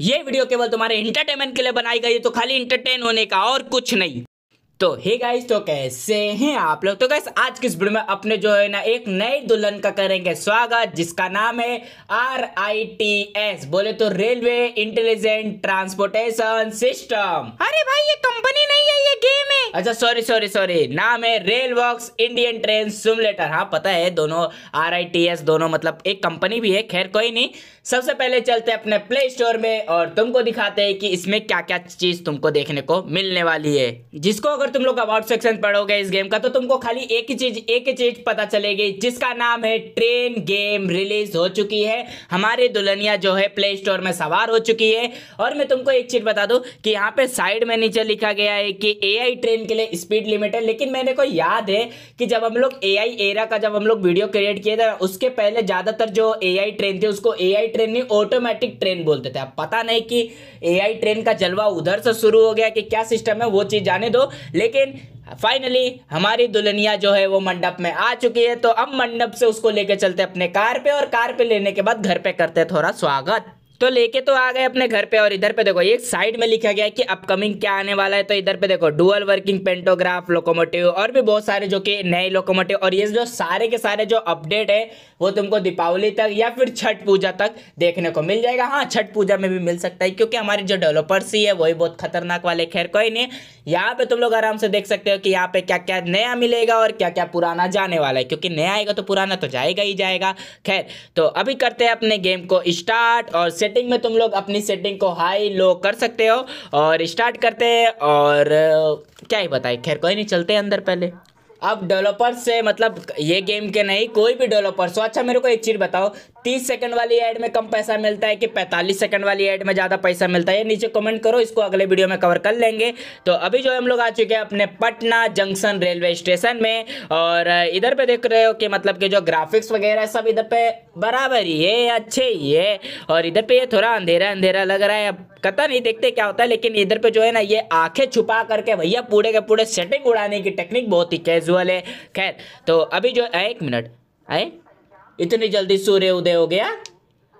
ये वीडियो केवल तुम्हारे इंटरटेनमेंट के लिए बनाई गई है तो खाली इंटरटेन होने का और कुछ नहीं तो हे गाइस तो कैसे हैं आप लोग तो गैस आज की इस वीडियो में अपने जो है ना एक नए दुल्हन का करेंगे स्वागत जिसका नाम है आर आई टी एस बोले तो रेलवे इंटेलिजेंट ट्रांसपोर्टेशन सिस्टम अरे भाई ये कंपनी नहीं है ये गेम है अच्छा सॉरी सॉरी सॉरी नाम है rail work Indian train simulator हाँ पता है दोनों आर आई टी एस दोनों मतलब एक कंपनी भी है खैर कोई नहीं सबसे पहले चलते अपने प्ले स्टोर में और तुमको दिखाते है कि इसमें क्या क्या चीज तुमको देखने को मिलने वाली है जिसको अगर तुम लोग अबाउट सेक्शन पढ़ोगे इस गेम का तो तुमको खाली एक ही चीज एक ही चीज पता चलेगी जिसका नाम है ट्रेन गेम रिलीज हो चुकी है हमारे दुल्हनिया जो है प्ले स्टोर में सवार हो चुकी है और मैं तुमको एक चीज बता दू कि यहाँ पे साइड में नीचे लिखा गया है कि ए ट्रेन के लिए स्पीड लिमिट है लेकिन मेरे को याद है कि जब हम लोग ए एरा का जब हम लोग वीडियो क्रिएट किए थे उसके पहले ज्यादातर जो ए ट्रेन थी उसको ए ट्रेन नहीं ऑटोमेटिक ट्रेन बोलते थे अब पता नहीं कि ए ट्रेन का जलवा उधर से शुरू हो गया कि क्या सिस्टम है वो चीज जाने दो लेकिन फाइनली हमारी दुल्हनिया जो है वो मंडप में आ चुकी है तो अब मंडप से उसको लेके चलते अपने कार पे और कार पे लेने के बाद घर पे करते थोड़ा स्वागत तो लेके तो आ गए अपने घर पे और इधर पे देखो एक साइड में लिखा गया है कि अपकमिंग क्या आने वाला है तो इधर पे देखो डुअल वर्किंग पेंटोग्राफ लोकोमोटिव और भी बहुत सारे जो कि नए लोकोमोटिव और ये जो सारे के सारे जो अपडेट है वो तुमको दीपावली तक या फिर छठ पूजा तक देखने को मिल जाएगा हाँ छठ पूजा में भी मिल सकता है क्योंकि हमारे जो डेवलपर्स ही है वही बहुत खतरनाक वाले खैर कोई नहीं यहाँ पे तुम लोग आराम से देख सकते हो कि यहाँ पे क्या क्या नया मिलेगा और क्या क्या पुराना जाने वाला है क्योंकि नया आएगा तो पुराना तो जाएगा ही जाएगा खैर तो अभी करते हैं अपने गेम को स्टार्ट और सेटिंग में तुम लोग अपनी सेटिंग को हाई लो कर सकते हो और स्टार्ट करते हैं और क्या ही बताए खैर कोई नहीं चलते अंदर पहले अब डेवलपर्स से मतलब ये गेम के नहीं कोई भी डेवलपर्स हो अच्छा मेरे को एक चीज़ बताओ तीस सेकंड वाली एड में कम पैसा मिलता है कि पैंतालीस सेकंड वाली एड में ज़्यादा पैसा मिलता है नीचे कमेंट करो इसको अगले वीडियो में कवर कर लेंगे तो अभी जो हम लोग आ चुके हैं अपने पटना जंक्शन रेलवे स्टेशन में और इधर पे देख रहे हो कि मतलब कि जो ग्राफिक्स वगैरह सब इधर पे बराबर ही है अच्छे ही है और इधर पे ये थोड़ा अंधेरा अंधेरा लग रहा है अब कता नहीं देखते क्या होता है लेकिन इधर पे जो है ना ये आंखें छुपा करके भैया पूरे के पूरे सेटिंग उड़ाने की टेक्निक बहुत ही कैजुअल है खैर तो अभी जो है एक मिनट आए इतनी जल्दी सूर्य उदय हो गया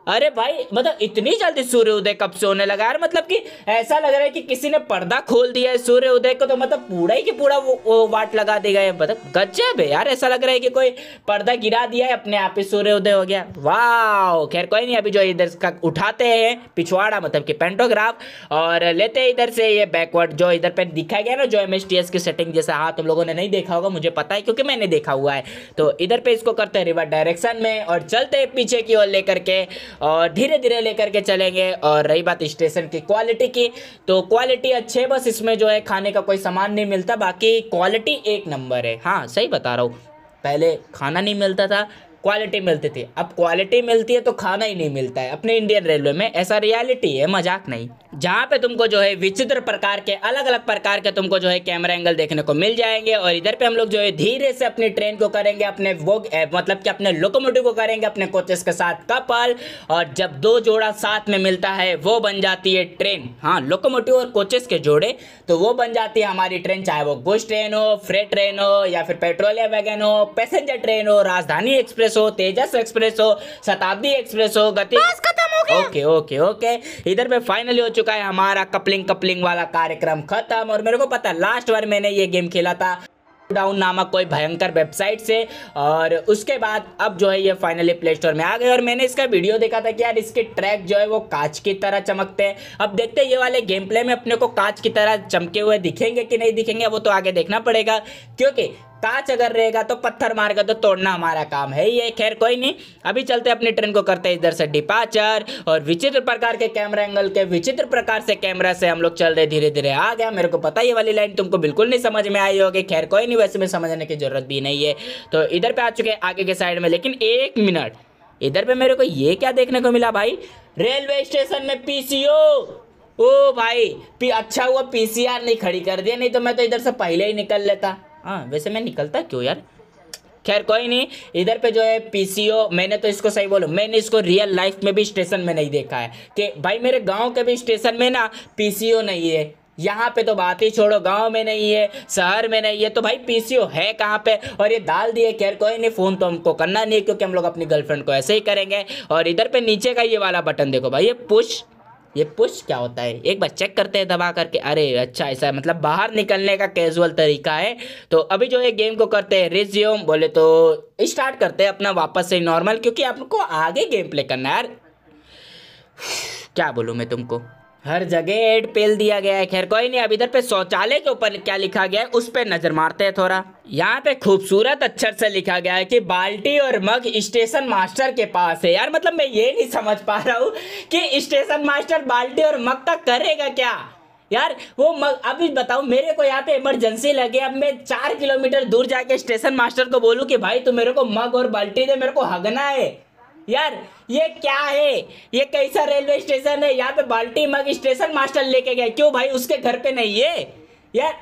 अरे भाई मतलब इतनी जल्दी सूर्य उदय कब से होने लगा यार मतलब कि ऐसा लग रहा है कि किसी ने पर्दा खोल दिया है सूर्य उदय को तो मतलब पूरा ही कि पूरा वो, वो वाट लगा देगा गए मतलब गजब है यार ऐसा लग रहा है कि कोई पर्दा गिरा दिया है अपने आप ही सूर्य उदय हो गया वाह खैर कोई नहीं अभी जो इधर का उठाते हैं पिछवाड़ा मतलब कि पेंटोग्राफ और लेते हैं इधर से ये बैकवर्ड जो इधर पर दिखा गया ना जो एम की सेटिंग जैसा हाँ तुम लोगों ने नहीं देखा होगा मुझे पता है क्योंकि मैंने देखा हुआ है तो इधर पर इसको करते हैं रिवर डायरेक्शन में और चलते हैं पीछे की ओर लेकर के और धीरे धीरे लेकर के चलेंगे और रही बात स्टेशन की क्वालिटी की तो क्वालिटी अच्छे बस इसमें जो है खाने का कोई सामान नहीं मिलता बाकी क्वालिटी एक नंबर है हाँ सही बता रहा हूँ पहले खाना नहीं मिलता था क्वालिटी मिलती थी अब क्वालिटी मिलती है तो खाना ही नहीं मिलता है अपने इंडियन रेलवे में ऐसा रियलिटी है मजाक नहीं जहाँ पे तुमको जो है विचित्र प्रकार के अलग अलग प्रकार के तुमको जो है कैमरा एंगल देखने को मिल जाएंगे और इधर पे हम लोग जो है धीरे से अपनी ट्रेन को करेंगे अपने वो मतलब कि अपने लोकोमोटिव को करेंगे अपने कोचेस के साथ कपल और जब दो जोड़ा साथ में मिलता है वो बन जाती है ट्रेन हाँ लोकोमोटिव और कोचेस के जोड़े तो वो बन जाती है हमारी ट्रेन चाहे वो गुड्स ट्रेन हो फ्रेट ट्रेन हो या फिर पेट्रोलियम वैगन हो पैसेंजर ट्रेन हो राजधानी एक्सप्रेस एक्सप्रेस हो तेजस एक्सप्रेस हो शताब्दी एक्सप्रेस हो गति ओके ओके ओके इधर पे फाइनली हो चुका है हमारा कपलिंग कपलिंग वाला कार्यक्रम खत्म और मेरे को पता लास्ट बार मैंने ये गेम खेला था डाउन नामक कोई भयंकर वेबसाइट से और उसके बाद अब जो है ये फाइनली प्ले स्टोर में आ गए और मैंने इसका वीडियो देखा था कि यार इसके ट्रैक जो है वो कांच की तरह चमकते हैं अब देखते हैं ये वाले गेम प्ले में अपने को कांच की तरह चमके हुए दिखेंगे कि नहीं दिखेंगे वो तो आगे देखना पड़ेगा क्योंकि कांच अगर रहेगा तो पत्थर मारेगा तो तोड़ना हमारा काम है ये खैर कोई नहीं अभी चलते अपनी ट्रेन को करते हैं इधर से डिपाचर और विचित्र प्रकार के कैमरा एंगल के विचित्र प्रकार से कैमरा से हम लोग चल रहे धीरे धीरे आ गया मेरे को पता ये वाली लाइन तुमको बिल्कुल नहीं समझ में आई होगी खैर कोई नहीं वैसे में समझने की जरूरत भी नहीं है तो इधर पे आ चुके हैं आगे के साइड में लेकिन एक मिनट इधर पे मेरे को ये क्या देखने को मिला भाई रेलवे स्टेशन में पीसीओ ओ भाई पी, अच्छा हुआ पीसीआर नहीं खड़ी कर दिया नहीं तो मैं तो इधर से पहले ही निकल लेता हाँ वैसे मैं निकलता क्यों यार खैर कोई नहीं इधर पे जो है पीसीओ मैंने तो इसको सही बोलो मैंने इसको रियल लाइफ में भी स्टेशन में नहीं देखा है कि भाई मेरे गांव के भी स्टेशन में ना पीसीओ नहीं है यहाँ पे तो बात ही छोड़ो गांव में नहीं है शहर में नहीं है तो भाई पीसीओ है कहाँ पे और ये डाल दिए खैर कोई नहीं फ़ोन तो हमको करना नहीं है क्योंकि हम लोग अपनी गर्लफ्रेंड को ऐसे ही करेंगे और इधर पे नीचे का ये वाला बटन देखो भाई ये पुश ये पुश क्या होता है एक बार चेक करते हैं दबा करके अरे अच्छा ऐसा मतलब बाहर निकलने का कैजुअल तरीका है तो अभी जो है गेम को करते हैं रिज्यूम बोले तो स्टार्ट करते हैं अपना वापस से नॉर्मल क्योंकि आपको आगे गेम प्ले करना है यार क्या बोलूँ मैं तुमको हर जगह एड पेल दिया गया है खैर कोई नहीं अब इधर पे शौचालय के ऊपर क्या लिखा गया है उस पर नजर मारते हैं थोड़ा यहाँ पे खूबसूरत अक्षर से लिखा गया है कि बाल्टी और मग स्टेशन मास्टर के पास है यार मतलब मैं ये नहीं समझ पा रहा हूँ कि स्टेशन मास्टर बाल्टी और मग तक करेगा क्या यार वो मग अभी बताओ मेरे को यहाँ पे इमरजेंसी लगे अब मैं चार किलोमीटर दूर जाके स्टेशन मास्टर को बोलूँ कि भाई तू मेरे को मग और बाल्टी दे मेरे को हगना है यार ये क्या है ये कैसा रेलवे स्टेशन है यहाँ पे बाल्टी मग स्टेशन मास्टर लेके गया क्यों भाई उसके घर पे नहीं है यार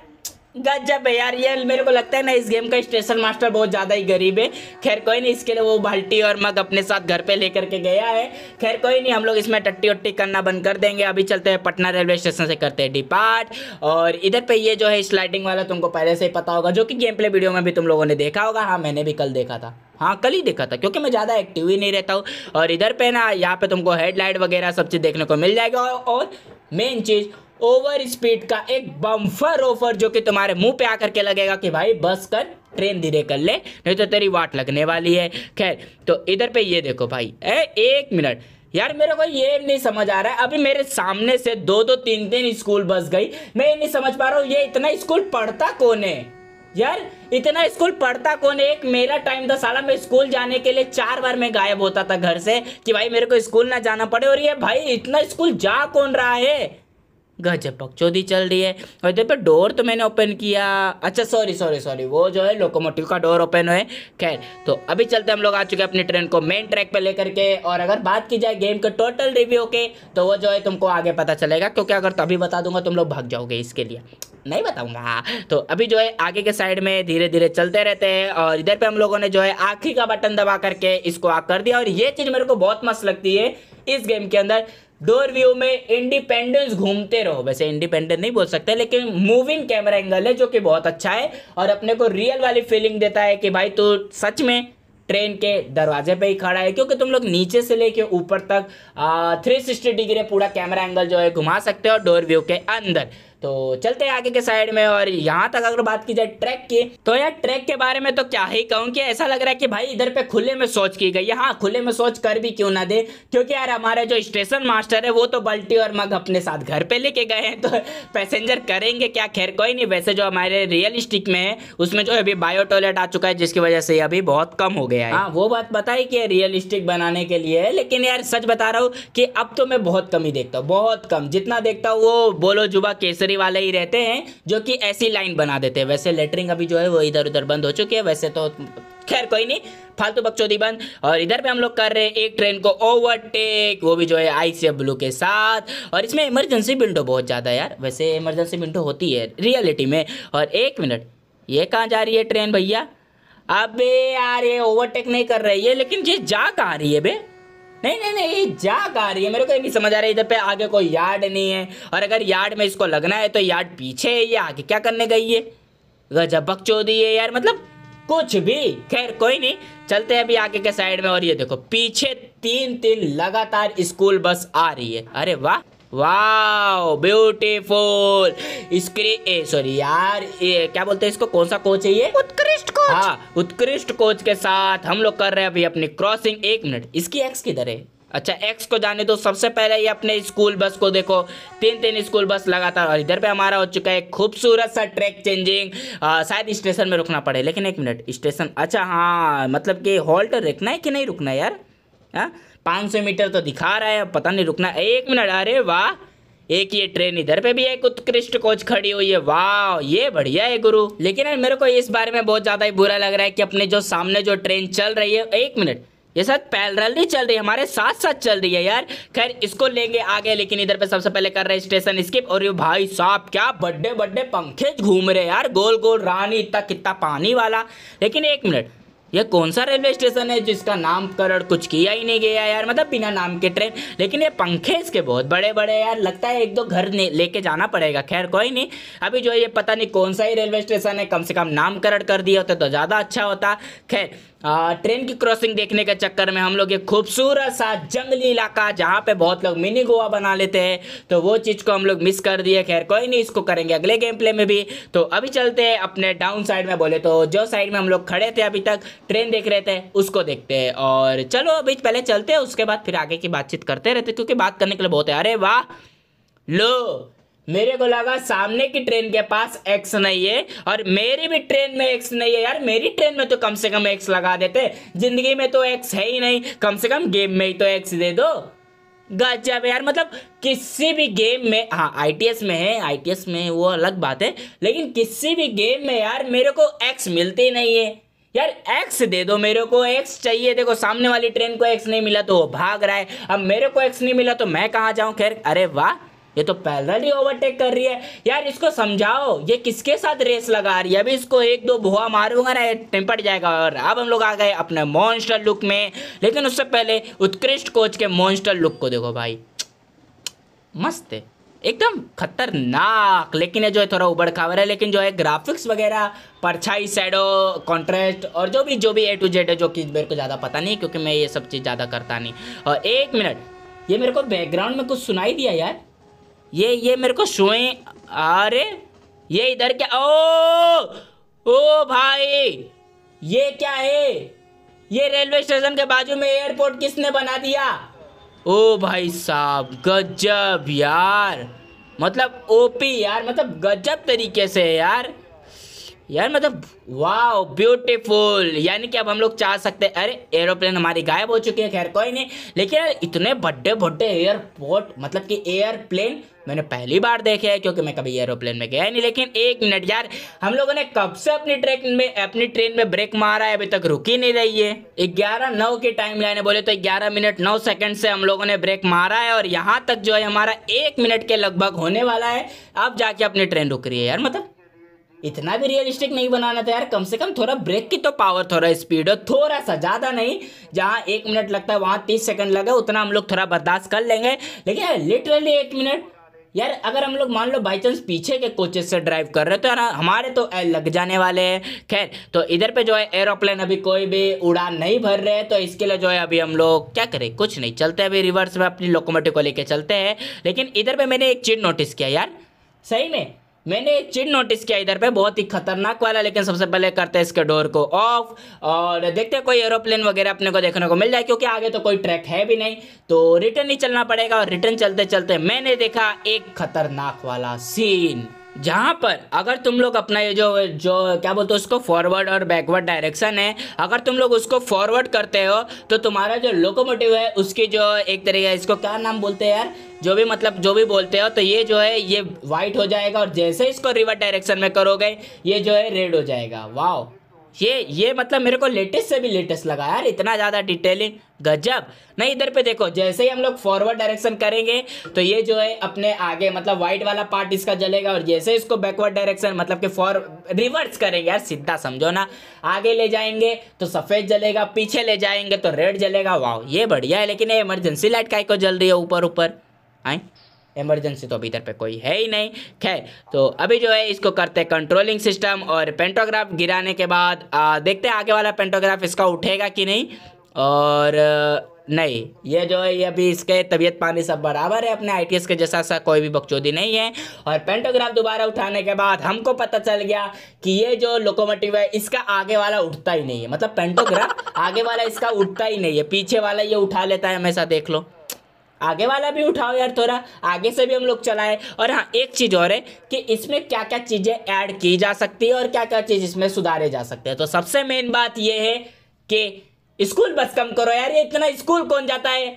गजब है यार ये मेरे को लगता है ना इस गेम का स्टेशन मास्टर बहुत ज़्यादा ही गरीब है खैर कोई नहीं इसके लिए वो बाल्टी और मग अपने साथ घर पे लेकर के गया है खैर कोई नहीं हम लोग इसमें टट्टी उट्टी करना बंद कर देंगे अभी चलते हैं पटना रेलवे स्टेशन से करते हैं डिपार्ट और इधर पे ये जो है स्लाइडिंग वाला तुमको पहले से ही पता होगा जो कि गेम प्ले वीडियो में भी तुम लोगों ने देखा होगा हाँ मैंने भी कल देखा था हाँ कल ही देखा था क्योंकि मैं ज़्यादा एक्टिव ही नहीं रहता हूँ और इधर पे ना यहाँ पे तुमको हेडलाइट वगैरह सब चीज़ देखने को मिल जाएगा और मेन चीज़ ओवर स्पीड का एक बम्फर ओफर जो कि तुम्हारे मुंह पे आकर के लगेगा कि भाई बस कर ट्रेन धीरे कर ले नहीं तो तेरी वाट लगने वाली है खैर तो इधर पे ये देखो भाई ए एक मिनट यार मेरे को ये नहीं समझ आ रहा है अभी मेरे सामने से दो दो तीन तीन स्कूल बस गई मैं ये नहीं समझ पा रहा हूँ ये इतना स्कूल पढ़ता कौन है यार इतना स्कूल पढ़ता कौन एक मेरा टाइम था साला मैं स्कूल जाने के लिए चार बार मैं गायब होता था घर से कि भाई मेरे को स्कूल ना जाना पड़े और ये भाई इतना स्कूल जा कौन रहा है गजब पकचौदी चल रही है और इधर डोर तो मैंने ओपन किया अच्छा सॉरी सॉरी सॉरी वो जो है लोकोमोटिव का डोर ओपन है खैर तो अभी चलते हम लोग आ चुके हैं अपनी ट्रेन को मेन ट्रैक पे लेकर के और अगर बात की जाए गेम के टोटल रिव्यू के तो वो जो है तुमको आगे पता चलेगा क्योंकि अगर तभी बता दूंगा तुम लोग भाग जाओगे इसके लिए नहीं बताऊंगा तो अभी जो है आगे के साइड में धीरे धीरे चलते रहते हैं और इधर पे हम लोगों ने जो है आखिरी का बटन दबा करके इसको आग कर दिया और ये चीज मेरे को बहुत मस्त लगती है इस गेम के अंदर डोर व्यू में इंडिपेंडेंस घूमते रहो वैसे इंडिपेंडेंट नहीं बोल सकते लेकिन मूविंग कैमरा एंगल है जो कि बहुत अच्छा है और अपने को रियल वाली फीलिंग देता है कि भाई तू सच में ट्रेन के दरवाजे पे ही खड़ा है क्योंकि तुम लोग नीचे से लेके ऊपर तक आ, 360 डिग्री पूरा कैमरा एंगल जो है घुमा सकते हो डोर व्यू के अंदर तो चलते हैं आगे के साइड में और यहाँ तक अगर बात की जाए ट्रैक की तो यार ट्रैक के बारे में तो क्या ही कहूँ कि ऐसा लग रहा है कि भाई इधर पे खुले में सोच की गई है हाँ खुले में सोच कर भी क्यों ना दे क्योंकि यार हमारे जो स्टेशन मास्टर है वो तो बल्टी और मग अपने साथ घर पे लेके गए हैं तो पैसेंजर करेंगे क्या खैर कोई नहीं वैसे जो हमारे रियलिस्टिक में है उसमें जो अभी बायो टॉयलेट आ चुका है जिसकी वजह से अभी बहुत कम हो गया है हाँ वो बात बताई कि रियलिस्टिक बनाने के लिए है लेकिन यार सच बता रहा हूँ कि अब तो मैं बहुत कम ही देखता हूँ बहुत कम जितना देखता हूँ वो बोलो जुबा केसर मजदूरी वाले ही रहते हैं जो कि ऐसी लाइन बना देते हैं वैसे लेटरिंग अभी जो है वो इधर उधर बंद हो चुकी है वैसे तो खैर कोई नहीं फालतू बकचोदी बंद और इधर पे हम लोग कर रहे हैं एक ट्रेन को ओवरटेक वो भी जो है आई सी ब्लू के साथ और इसमें इमरजेंसी विंडो बहुत ज़्यादा यार वैसे इमरजेंसी विंडो होती है रियलिटी में और एक मिनट ये कहाँ जा रही है ट्रेन भैया अबे यार ये ओवरटेक नहीं कर रही है लेकिन ये जा कहाँ रही है बे नहीं नहीं नहीं जा गा रही है मेरे को ये नहीं समझ आ रहा है इधर पे आगे कोई यार्ड नहीं है और अगर यार्ड में इसको लगना है तो यार्ड पीछे है ये आगे क्या करने गई है गजब बकचोदी है यार मतलब कुछ भी खैर कोई नहीं चलते हैं अभी आगे के साइड में और ये देखो पीछे तीन तीन लगातार स्कूल बस आ रही है अरे वाह वाओ ब्यूटीफुल इसके सॉरी यार ये क्या बोलते हैं इसको कौन सा कोच है ये उत्कृष्ट कोच हाँ उत्कृष्ट कोच के साथ हम लोग कर रहे हैं अभी अपनी क्रॉसिंग एक मिनट इसकी एक्स किधर है अच्छा एक्स को जाने दो सबसे पहले ये अपने स्कूल बस को देखो तीन तीन स्कूल बस लगातार और इधर पे हमारा हो चुका है खूबसूरत सा ट्रैक चेंजिंग शायद स्टेशन में रुकना पड़े लेकिन एक मिनट स्टेशन अच्छा हाँ मतलब कि हॉल्ट तो रुकना है कि नहीं रुकना है यार हाँ? पाँच सौ मीटर तो दिखा रहा है पता नहीं रुकना एक मिनट अरे वाह एक ये ट्रेन इधर पे भी एक उत्कृष्ट कोच खड़ी हुई है वाह ये बढ़िया है गुरु लेकिन यार मेरे को इस बारे में बहुत ज़्यादा ही बुरा लग रहा है कि अपने जो सामने जो ट्रेन चल रही है एक मिनट ये साथ पैरल नहीं चल रही है हमारे साथ साथ चल रही है यार खैर इसको लेंगे आगे लेकिन इधर पे सबसे पहले कर रहे हैं स्टेशन स्किप और ये भाई साहब क्या बड्डे बड्डे पंखे घूम रहे यार गोल गोल रानी इतना कितना पानी वाला लेकिन एक मिनट ये कौन सा रेलवे स्टेशन है जिसका नामकरण कुछ किया ही नहीं गया यार मतलब बिना नाम के ट्रेन लेकिन ये पंखे इसके बहुत बड़े बड़े यार लगता है एक दो घर लेके जाना पड़ेगा खैर कोई नहीं अभी जो ये पता नहीं कौन सा ही रेलवे स्टेशन है कम से कम नामकरण कर दिया होता तो ज़्यादा अच्छा होता खैर आ, ट्रेन की क्रॉसिंग देखने के चक्कर में हम लोग एक खूबसूरत सा जंगली इलाका जहाँ पे बहुत लोग मिनी गोवा बना लेते हैं तो वो चीज़ को हम लोग मिस कर दिए खैर कोई नहीं इसको करेंगे अगले गेम प्ले में भी तो अभी चलते हैं अपने डाउन साइड में बोले तो जो साइड में हम लोग खड़े थे अभी तक ट्रेन देख रहे थे उसको देखते हैं और चलो अभी पहले चलते हैं उसके बाद फिर आगे की बातचीत करते रहते क्योंकि बात करने के लिए बहुत है अरे वाह लो मेरे को लगा सामने की ट्रेन के पास एक्स नहीं है और मेरी भी ट्रेन में एक्स नहीं है यार मेरी ट्रेन में तो कम से कम एक्स लगा देते जिंदगी में तो एक्स है ही नहीं कम से कम गेम में ही तो एक्स दे दो गजब यार मतलब किसी भी गेम में हाँ आई में है आई में वो अलग बात है लेकिन किसी भी गेम में यार मेरे को एक्स मिलते ही नहीं है यार एक्स दे दो मेरे को एक्स चाहिए देखो सामने वाली ट्रेन को एक्स नहीं मिला तो वो भाग रहा है अब मेरे को एक्स नहीं मिला तो मैं कहाँ जाऊँ खैर अरे वाह ये तो पैदल ही ओवरटेक कर रही है यार इसको समझाओ ये किसके साथ रेस लगा रही है अभी इसको एक दो भुआ मारूंगा ना टिपट जाएगा और अब हम लोग आ गए अपने मॉन्स्टर लुक में लेकिन उससे पहले उत्कृष्ट कोच के मॉन्स्टर लुक को देखो भाई मस्त है एकदम खतरनाक लेकिन ये जो है थोड़ा उबड़ खावर है लेकिन जो है ग्राफिक्स वगैरह परछाई सैडो कॉन्ट्रेस्ट और जो भी जो भी ए टू जेड है जो कि मेरे को ज़्यादा पता नहीं क्योंकि मैं ये सब चीज़ ज़्यादा करता नहीं और एक मिनट ये मेरे को बैकग्राउंड में कुछ सुनाई दिया यार ये ये मेरे को सोए अरे ये इधर क्या ओ ओ भाई ये क्या है ये रेलवे स्टेशन के बाजू में एयरपोर्ट किसने बना दिया ओ भाई साहब गजब यार मतलब ओपी यार मतलब गजब तरीके से यार यार मतलब वाह ब्यूटीफुल यानी कि अब हम लोग चाह सकते हैं अरे एरोप्लेन हमारी गायब हो चुकी है खैर कोई नहीं लेकिन यार इतने बड्डे बड्डे एयरपोर्ट मतलब कि एयरप्लेन मैंने पहली बार देखे हैं क्योंकि मैं कभी एरोप्लेन में गया नहीं लेकिन एक मिनट यार हम लोगों ने कब से अपनी ट्रेक में अपनी ट्रेन में ब्रेक मारा है अभी तक रुकी नहीं रही है ग्यारह नौ की टाइम लाइन बोले तो ग्यारह मिनट नौ सेकंड से हम लोगों ने ब्रेक मारा है और यहाँ तक जो है हमारा एक मिनट के लगभग होने वाला है अब जाके अपनी ट्रेन रुक रही है यार मतलब इतना भी रियलिस्टिक नहीं बनाना था यार कम से कम थोड़ा ब्रेक की तो पावर थोड़ा स्पीड हो थोड़ा सा ज़्यादा नहीं जहाँ एक मिनट लगता है वहाँ तीस सेकंड लगे उतना हम लोग थोड़ा बर्दाश्त कर लेंगे लेकिन यार लिटरली एक मिनट यार अगर हम लोग मान लो बाई चांस पीछे के कोचेस से ड्राइव कर रहे हो तो यार हमारे तो लग जाने वाले हैं खैर तो इधर पे जो है एरोप्लेन अभी कोई भी उड़ान नहीं भर रहे तो इसके लिए जो है अभी हम लोग क्या करें कुछ नहीं चलते अभी रिवर्स में अपनी लोकोमोटिव को लेके चलते हैं लेकिन इधर पे मैंने एक चीज़ नोटिस किया यार सही में मैंने एक चीज नोटिस किया इधर पे बहुत ही खतरनाक वाला लेकिन सबसे पहले करते हैं इसके डोर को ऑफ और देखते हैं कोई एरोप्लेन वगैरह अपने को देखने को मिल जाए क्योंकि आगे तो कोई ट्रैक है भी नहीं तो रिटर्न ही चलना पड़ेगा और रिटर्न चलते चलते मैंने देखा एक खतरनाक वाला सीन जहाँ पर अगर तुम लोग अपना ये जो जो क्या बोलते हो उसको फॉरवर्ड और बैकवर्ड डायरेक्शन है अगर तुम लोग उसको फॉरवर्ड करते हो तो तुम्हारा जो लोकोमोटिव है उसकी जो एक तरीके इसको क्या नाम बोलते हैं यार जो भी मतलब जो भी बोलते हो तो ये जो है ये वाइट हो जाएगा और जैसे इसको रिवर्स डायरेक्शन में करोगे ये जो है रेड हो जाएगा वाओ ये ये मतलब मेरे को लेटेस्ट से भी लेटेस्ट लगा यार इतना ज़्यादा डिटेलिंग गजब नहीं इधर पे देखो जैसे ही हम लोग फॉरवर्ड डायरेक्शन करेंगे तो ये जो है अपने आगे मतलब वाइट वाला पार्ट इसका जलेगा और जैसे इसको बैकवर्ड डायरेक्शन मतलब कि फॉर रिवर्स करेंगे यार सीधा समझो ना आगे ले जाएंगे तो सफ़ेद जलेगा पीछे ले जाएंगे तो रेड जलेगा वाह ये बढ़िया है लेकिन ये इमरजेंसी लाइट का को जल रही है ऊपर ऊपर आए इमरजेंसी तो अभी इधर पे कोई है ही नहीं खैर तो अभी जो है इसको करते हैं कंट्रोलिंग सिस्टम और पेंटोग्राफ गिराने के बाद आ, देखते हैं आगे वाला पेंटोग्राफ इसका उठेगा कि नहीं और नहीं ये जो है ये अभी इसके तबीयत पानी सब बराबर है अपने आईटीएस के जैसा सा कोई भी बकचोदी नहीं है और पेंटोग्राफ दोबारा उठाने के बाद हमको पता चल गया कि ये जो लोकोमोटिव है इसका आगे वाला उठता ही नहीं है मतलब पेंटोग्राफ आगे वाला इसका उठता ही नहीं है पीछे वाला ये उठा लेता है हमेशा देख लो आगे वाला भी उठाओ यार थोड़ा आगे से भी हम लोग चलाए और हाँ एक चीज़ और है कि इसमें क्या क्या चीज़ें ऐड की जा सकती है और क्या क्या चीज़ इसमें सुधारे जा सकते हैं तो सबसे मेन बात यह है कि स्कूल बस कम करो यार ये इतना स्कूल कौन जाता है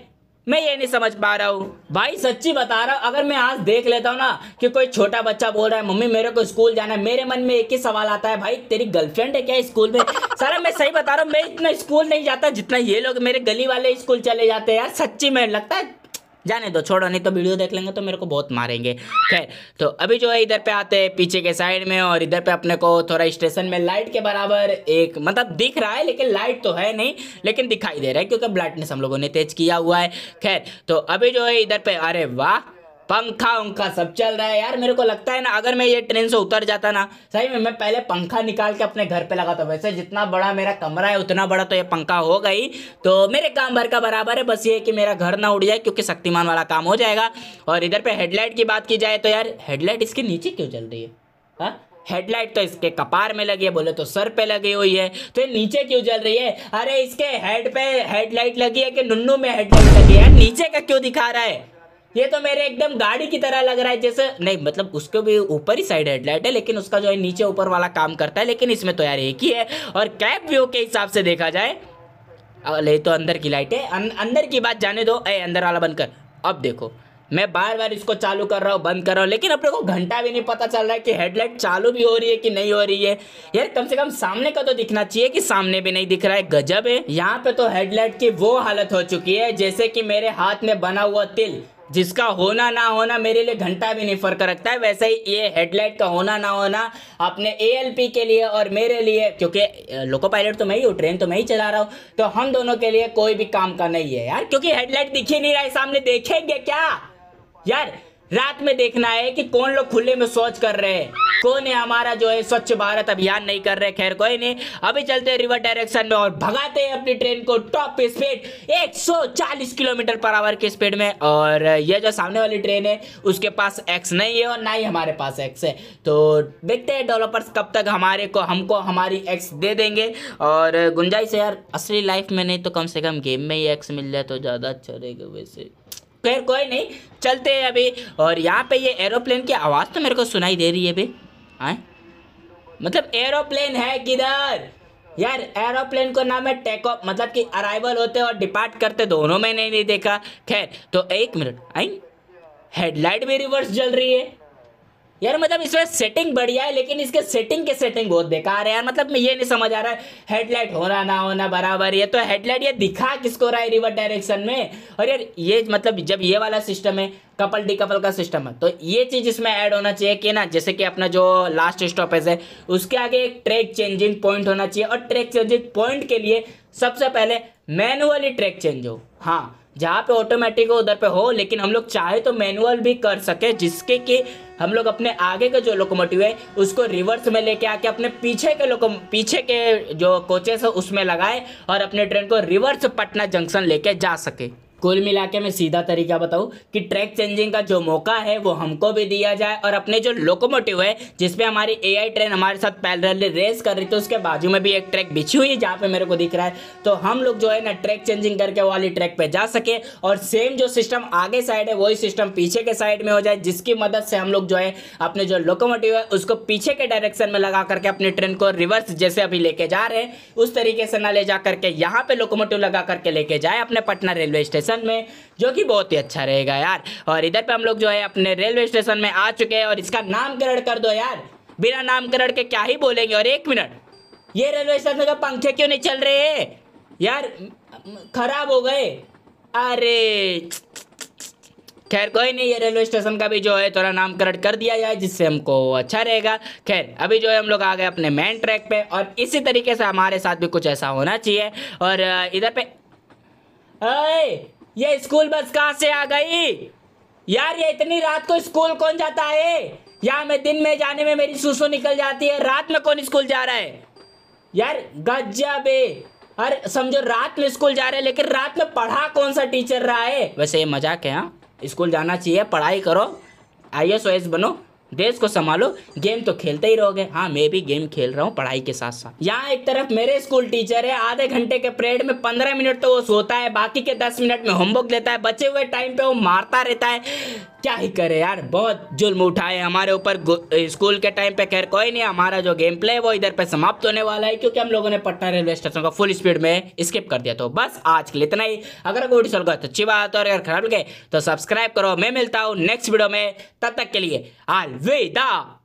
मैं ये नहीं समझ पा रहा हूँ भाई सच्ची बता रहा हूँ अगर मैं आज देख लेता हूँ ना कि कोई छोटा बच्चा बोल रहा है मम्मी मेरे को स्कूल जाना है मेरे मन में एक ही सवाल आता है भाई तेरी गर्लफ्रेंड है क्या स्कूल में सारा मैं सही बता रहा हूँ मैं इतना स्कूल नहीं जाता जितना ये लोग मेरे गली वाले स्कूल चले जाते हैं यार सच्ची में लगता है जाने दो छोड़ो नहीं तो वीडियो देख लेंगे तो मेरे को बहुत मारेंगे खैर तो अभी जो है इधर पे आते हैं पीछे के साइड में और इधर पे अपने को थोड़ा स्टेशन में लाइट के बराबर एक मतलब दिख रहा है लेकिन लाइट तो है नहीं लेकिन दिखाई दे रहा है क्योंकि ब्लाइटनेस हम लोगों ने तेज किया हुआ है खैर तो अभी जो है इधर पे अरे वाह पंखा उंखा सब चल रहा है यार मेरे को लगता है ना अगर मैं ये ट्रेन से उतर जाता ना सही में मैं पहले पंखा निकाल के अपने घर पे लगाता वैसे जितना बड़ा मेरा कमरा है उतना बड़ा तो ये पंखा हो गई तो मेरे काम भर का बराबर है बस ये कि मेरा घर ना उड़ जाए क्योंकि शक्तिमान वाला काम हो जाएगा और इधर पर हेडलाइट की बात की जाए तो यार हेडलाइट इसके नीचे क्यों चल रही है हेडलाइट तो इसके कपार में लगी है बोले तो सर पे लगी हुई है तो ये नीचे क्यों जल रही है अरे इसके हेड पे हेडलाइट लगी है कि नुन्नू में हेडलाइट लगी है नीचे का क्यों दिखा रहा है ये तो मेरे एकदम गाड़ी की तरह लग रहा है जैसे नहीं मतलब उसके भी ऊपर ही साइड हेडलाइट है लेकिन उसका जो है नीचे ऊपर वाला काम करता है लेकिन इसमें तो यार एक ही है और कैब व्यू के हिसाब से देखा जाए ले तो अंदर की लाइट है अं, अंदर की बात जाने दो ए अंदर वाला बंद कर अब देखो मैं बार बार इसको चालू कर रहा हूँ बंद कर रहा हूँ लेकिन अपने को घंटा भी नहीं पता चल रहा है कि हेडलाइट चालू भी हो रही है कि नहीं हो रही है यार कम से कम सामने का तो दिखना चाहिए कि सामने भी नहीं दिख रहा है गजब है यहाँ पे तो हेडलाइट की वो हालत हो चुकी है जैसे कि मेरे हाथ में बना हुआ तिल जिसका होना ना होना मेरे लिए घंटा भी नहीं फर्क रखता है वैसे ही ये हेडलाइट का होना ना होना अपने ए के लिए और मेरे लिए क्योंकि लोको पायलट तो मैं ही हूँ ट्रेन तो मैं ही चला रहा हूँ तो हम दोनों के लिए कोई भी काम का नहीं है यार क्योंकि हेडलाइट दिख ही नहीं रहा है सामने देखेंगे क्या यार रात में देखना है कि कौन लोग खुले में शौच कर रहे हैं कौन है हमारा जो है स्वच्छ भारत अभियान नहीं कर रहे खैर कोई नहीं अभी चलते रिवर डायरेक्शन में और भगाते हैं अपनी ट्रेन को top speed 140 kilometre per hour की स्पीड में और ये जो सामने वाली ट्रेन है उसके पास एक्स नहीं है और ना ही हमारे पास एक्स है तो देखते हैं डेवलपर्स कब तक हमारे को हमको हमारी एक्स दे देंगे और गुंजाइश यार असली लाइफ में नहीं तो कम से कम गेम में ही एक्स मिल जाए तो ज़्यादा अच्छा रहेगा वैसे खैर कोई नहीं चलते हैं अभी और यहाँ पे ये एरोप्लेन की आवाज़ तो मेरे को सुनाई दे रही है अभी आए मतलब एरोप्लेन है किधर यार एरोप्लेन को नाम है टेक ऑफ मतलब कि अराइवल होते और डिपार्ट करते दोनों मैंने नहीं देखा खैर तो एक मिनट आई हेडलाइट भी रिवर्स जल रही है यार मतलब इसमें सेटिंग बढ़िया है लेकिन इसके सेटिंग के सेटिंग बहुत बेकार है यार मतलब मैं ये नहीं समझ आ रहा है हेडलाइट होना ना होना बराबर ये तो हेडलाइट ये दिखा किसको रहा है रिवर डायरेक्शन में और यार ये मतलब जब ये वाला सिस्टम है कपल डी कपल का सिस्टम है तो ये चीज़ इसमें ऐड होना चाहिए कि ना जैसे कि अपना जो लास्ट स्टॉपेज है उसके आगे एक ट्रैक चेंजिंग पॉइंट होना चाहिए और ट्रैक चेंजिंग पॉइंट के लिए सबसे पहले मैनुअली ट्रैक चेंज हो हाँ जहाँ पे ऑटोमेटिक हो उधर पे हो लेकिन हम लोग चाहे तो मैनुअल भी कर सके जिसके कि हम लोग अपने आगे का जो लोकोमोटिव है उसको रिवर्स में लेके आके अपने पीछे के लोको पीछे के जो कोचेस है उसमें लगाए और अपने ट्रेन को रिवर्स पटना जंक्शन लेके जा सके कुल मिला के मैं सीधा तरीका बताऊं कि ट्रैक चेंजिंग का जो मौका है वो हमको भी दिया जाए और अपने जो लोकोमोटिव है जिसपे हमारी एआई ट्रेन हमारे साथ पैरल रेस कर रही थी उसके बाजू में भी एक ट्रैक बिछी हुई है जहाँ पे मेरे को दिख रहा है तो हम लोग जो है ना ट्रैक चेंजिंग करके वाली ट्रैक पर जा सके और सेम जो सिस्टम आगे साइड है वही सिस्टम पीछे के साइड में हो जाए जिसकी मदद से हम लोग जो है अपने जो लोकोमोटिव है उसको पीछे के डायरेक्शन में लगा करके अपनी ट्रेन को रिवर्स जैसे अभी लेके जा रहे हैं उस तरीके से ना ले जा करके यहाँ पे लोकोमोटिव लगा करके लेके जाए अपने पटना रेलवे स्टेशन स्टेशन में जो कि बहुत ही अच्छा रहेगा यार और इधर पे हम लोग जो है अपने रेलवे स्टेशन में आ चुके हैं और इसका नामकरण कर दो यार बिना नामकरण के क्या ही बोलेंगे और एक मिनट ये रेलवे स्टेशन का पंखे क्यों नहीं चल रहे है यार खराब हो गए अरे खैर कोई नहीं ये रेलवे स्टेशन का भी जो है थोड़ा नामकरण कर दिया जाए जिससे हमको अच्छा रहेगा खैर अभी जो है हम लोग आ गए अपने मेन ट्रैक पे और इसी तरीके से हमारे साथ भी कुछ ऐसा होना चाहिए और इधर पे अरे ये स्कूल बस कहाँ से आ गई यार ये इतनी रात को स्कूल कौन जाता है यार मैं दिन में जाने में मेरी सुसु निकल जाती है रात में कौन स्कूल जा रहा है यार गजब अरे समझो रात में स्कूल जा रहे हैं लेकिन रात में पढ़ा कौन सा टीचर रहा है वैसे ये मजाक है हाँ स्कूल जाना चाहिए पढ़ाई करो आई एस बनो देश को संभालो गेम तो खेलते ही रहोगे हाँ मैं भी गेम खेल रहा हूँ पढ़ाई के साथ साथ यहाँ एक तरफ मेरे स्कूल टीचर है आधे घंटे के पीरियड में पंद्रह मिनट तो वो सोता है बाकी के दस मिनट में होमवर्क लेता है बचे हुए टाइम पे वो मारता रहता है क्या ही करे यार बहुत जुल्म उठाए हमारे ऊपर स्कूल के टाइम पे खैर कोई नहीं हमारा जो गेम प्ले है वो इधर पे समाप्त होने वाला है क्योंकि हम लोगों ने पटना रेलवे स्टेशन को फुल स्पीड में स्किप कर दिया तो बस आज के लिए इतना ही अगर कोई वीडियो चल तो अच्छी बात और अगर खराब लगे तो सब्सक्राइब करो मैं मिलता हूँ नेक्स्ट वीडियो में तब तक के लिए अलविदा